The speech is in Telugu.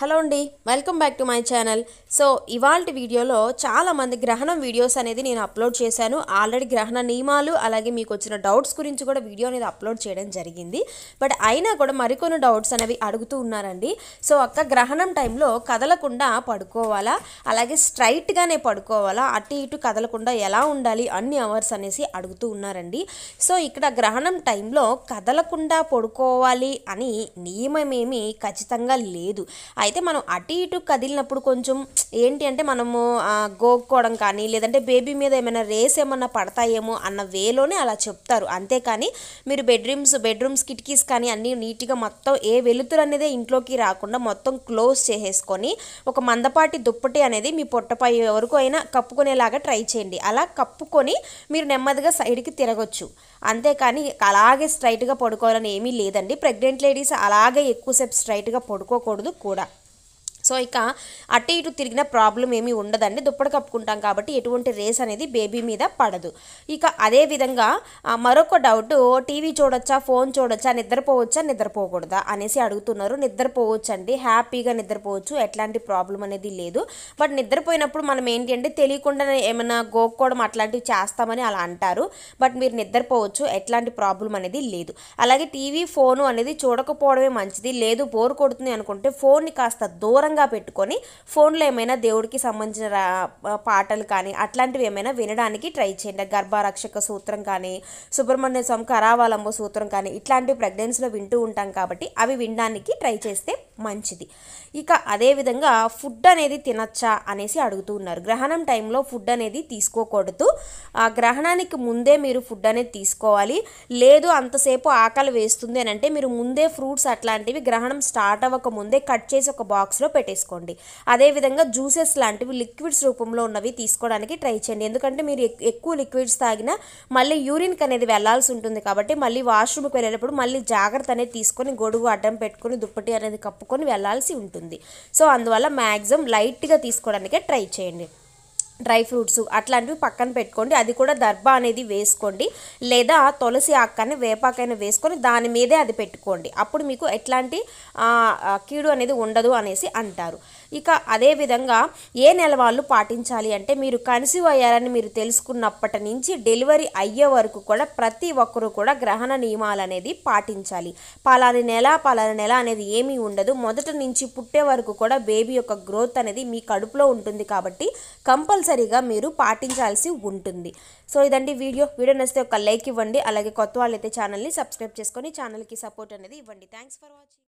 హలో అండి welcome back to my channel so ఇవాళ వీడియోలో చాలామంది గ్రహణం వీడియోస్ అనేది నేను అప్లోడ్ చేశాను ఆల్రెడీ గ్రహణ నియమాలు అలాగే మీకు వచ్చిన డౌట్స్ గురించి కూడా వీడియో అనేది అప్లోడ్ చేయడం జరిగింది బట్ అయినా కూడా మరికొన్ని డౌట్స్ అనేవి అడుగుతూ ఉన్నారండి సో అక్క గ్రహణం టైంలో కదలకుండా పడుకోవాలా అలాగే స్ట్రైట్గానే పడుకోవాలా అటు ఇటు కదలకుండా ఎలా ఉండాలి అన్ని అవర్స్ అనేసి అడుగుతూ ఉన్నారండి సో ఇక్కడ గ్రహణం టైంలో కదలకుండా పడుకోవాలి అని నియమమేమీ ఖచ్చితంగా లేదు అయితే మనం అటు ఇటు కదిలినప్పుడు కొంచెం ఏంటి అంటే మనము గోక్కోవడం కానీ లేదంటే బేబీ మీద ఏమైనా రేస్ ఏమన్నా పడతాయేమో అన్న వేలోనే అలా చెప్తారు అంతేకాని మీరు బెడ్రూమ్స్ బెడ్రూమ్స్ కిటికీస్ కానీ అన్నీ నీట్గా మొత్తం ఏ వెలుతురు అనేది ఇంట్లోకి రాకుండా మొత్తం క్లోజ్ చేసేసుకొని ఒక మందపాటి దుప్పటి అనేది మీ పొట్టపై వరకు అయినా కప్పుకునేలాగా ట్రై చేయండి అలా కప్పుకొని మీరు నెమ్మదిగా సైడ్కి తిరగొచ్చు అంతేకాని అలాగే స్ట్రైట్గా పడుకోవాలని ఏమీ లేదండి ప్రెగ్నెంట్ లేడీస్ అలాగే ఎక్కువసేపు స్ట్రైట్గా పడుకోకూడదు కూడా సో ఇక అటు ఇటు తిరిగిన ప్రాబ్లం ఏమీ ఉండదండి దుప్పటి కప్పుకుంటాం కాబట్టి ఎటువంటి రేస్ అనేది బేబీ మీద పడదు ఇక అదే విధంగా మరొక డౌట్ టీవీ చూడొచ్చా ఫోన్ చూడొచ్చా నిద్రపోవచ్చా నిద్రపోకూడదా అనేసి అడుగుతున్నారు నిద్రపోవచ్చు అండి హ్యాపీగా నిద్రపోవచ్చు ఎట్లాంటి ప్రాబ్లం అనేది లేదు బట్ నిద్రపోయినప్పుడు మనం ఏంటి అంటే తెలియకుండా ఏమైనా గోక్కోవడం అట్లాంటివి చేస్తామని అలా అంటారు బట్ మీరు నిద్రపోవచ్చు ఎట్లాంటి ప్రాబ్లం అనేది లేదు అలాగే టీవీ ఫోను అనేది చూడకపోవడమే మంచిది లేదు బోర్ కొడుతుంది అనుకుంటే ఫోన్ని కాస్త దూరంగా దూరంగా పెట్టుకొని ఫోన్లో ఏమైనా దేవుడికి సంబంధించిన పాటలు కానీ అట్లాంటివి ఏమైనా వినడానికి ట్రై చేయండి గర్భారక్షక సూత్రం కానీ సుబ్రహ్మణ్య స్వామి కరావాలంబ సూత్రం కానీ ఇట్లాంటివి ప్రెగ్నెన్సీలో వింటూ ఉంటాం కాబట్టి అవి వినడానికి ట్రై చేస్తే మంచిది ఇక అదేవిధంగా ఫుడ్ అనేది తినచ్చా అనేసి అడుగుతూ ఉన్నారు గ్రహణం టైంలో ఫుడ్ అనేది తీసుకోకూడదు ఆ గ్రహణానికి ముందే మీరు ఫుడ్ అనేది తీసుకోవాలి లేదు అంతసేపు ఆకలి వేస్తుంది అని అంటే మీరు ముందే ఫ్రూట్స్ అట్లాంటివి గ్రహణం స్టార్ట్ అవ్వక ముందే కట్ చేసి ఒక బాక్స్లో పెట్టేసుకోండి అదేవిధంగా జ్యూసెస్ లాంటివి లిక్విడ్స్ రూపంలో ఉన్నవి తీసుకోవడానికి ట్రై చేయండి ఎందుకంటే మీరు ఎక్కువ లిక్విడ్స్ తాగినా మళ్ళీ యూరిన్కి అనేది వెళ్లాల్సి ఉంటుంది కాబట్టి మళ్ళీ వాష్రూమ్కి వెళ్ళేటప్పుడు మళ్ళీ జాగ్రత్త అనేది తీసుకొని గొడుగు అడ్డం పెట్టుకొని దుప్పటి అనేది కప్పు పెట్టుకొని వెళ్ళాల్సి ఉంటుంది సో అందువల్ల మ్యాక్సిమం లైట్గా తీసుకోవడానికే ట్రై చేయండి డ్రై ఫ్రూట్స్ అట్లాంటివి పక్కన పెట్టుకోండి అది కూడా దర్భ అనేది వేసుకోండి లేదా తులసి ఆక్కని వేపాకైనా వేసుకొని దాని మీదే అది పెట్టుకోండి అప్పుడు మీకు ఎట్లాంటి కీడు అనేది ఉండదు అనేసి అంటారు ఇక అదేవిధంగా ఏ నెల వాళ్ళు పాటించాలి అంటే మీరు కన్సీవ్ అయ్యారని మీరు తెలుసుకున్నప్పటి నుంచి డెలివరీ అయ్యే వరకు కూడా ప్రతి ఒక్కరూ కూడా గ్రహణ నియమాలు అనేది పాటించాలి పలాని నెల పలాని నెల అనేది ఏమీ ఉండదు మొదటి నుంచి పుట్టే వరకు కూడా బేబీ యొక్క గ్రోత్ అనేది మీ కడుపులో ఉంటుంది కాబట్టి కంపల్సరీ కంపల్సరీగా మీరు పాటించాల్సి ఉంటుంది సో ఇదండి వీడియో వీడియో నచ్చితే ఒక లైక్ ఇవ్వండి అలాగే కొత్త వాళ్ళైతే ఛానల్ని సబ్స్క్రైబ్ చేసుకొని ఛానల్కి సపోర్ట్ అనేది ఇవ్వండి థ్యాంక్స్ ఫర్ వాచింగ్